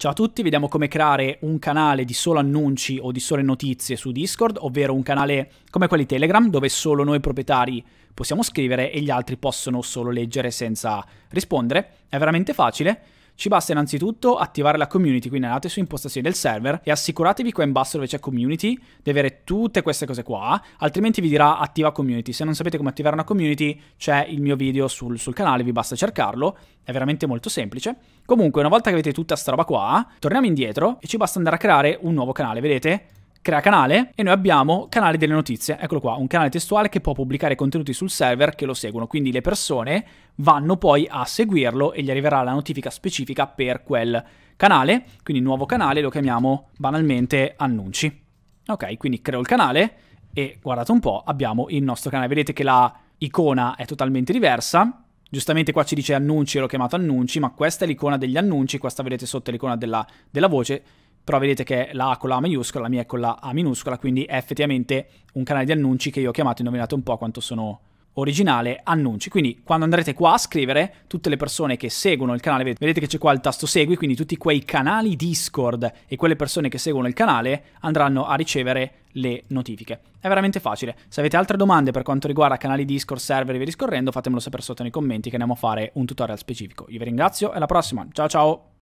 Ciao a tutti, vediamo come creare un canale di solo annunci o di sole notizie su Discord, ovvero un canale come quelli Telegram dove solo noi proprietari possiamo scrivere e gli altri possono solo leggere senza rispondere. È veramente facile. Ci basta innanzitutto attivare la community, quindi andate su impostazioni del server e assicuratevi qua in basso dove c'è community di avere tutte queste cose qua, altrimenti vi dirà attiva community. Se non sapete come attivare una community c'è il mio video sul, sul canale, vi basta cercarlo, è veramente molto semplice. Comunque una volta che avete tutta sta roba qua, torniamo indietro e ci basta andare a creare un nuovo canale, vedete? crea canale e noi abbiamo canale delle notizie, eccolo qua, un canale testuale che può pubblicare contenuti sul server che lo seguono, quindi le persone vanno poi a seguirlo e gli arriverà la notifica specifica per quel canale, quindi nuovo canale lo chiamiamo banalmente annunci. Ok, quindi creo il canale e guardate un po', abbiamo il nostro canale, vedete che la icona è totalmente diversa, Giustamente qua ci dice annunci, l'ho chiamato annunci, ma questa è l'icona degli annunci, questa vedete sotto l'icona della, della voce, però vedete che la A con la A maiuscola, la mia è con la A minuscola, quindi è effettivamente un canale di annunci che io ho chiamato, indovinate un po' quanto sono originale annunci. Quindi quando andrete qua a scrivere, tutte le persone che seguono il canale, vedete che c'è qua il tasto segui, quindi tutti quei canali Discord e quelle persone che seguono il canale andranno a ricevere le notifiche. È veramente facile. Se avete altre domande per quanto riguarda canali Discord, server e via discorrendo, fatemelo sapere sotto nei commenti che andiamo a fare un tutorial specifico. Io vi ringrazio e alla prossima. Ciao ciao!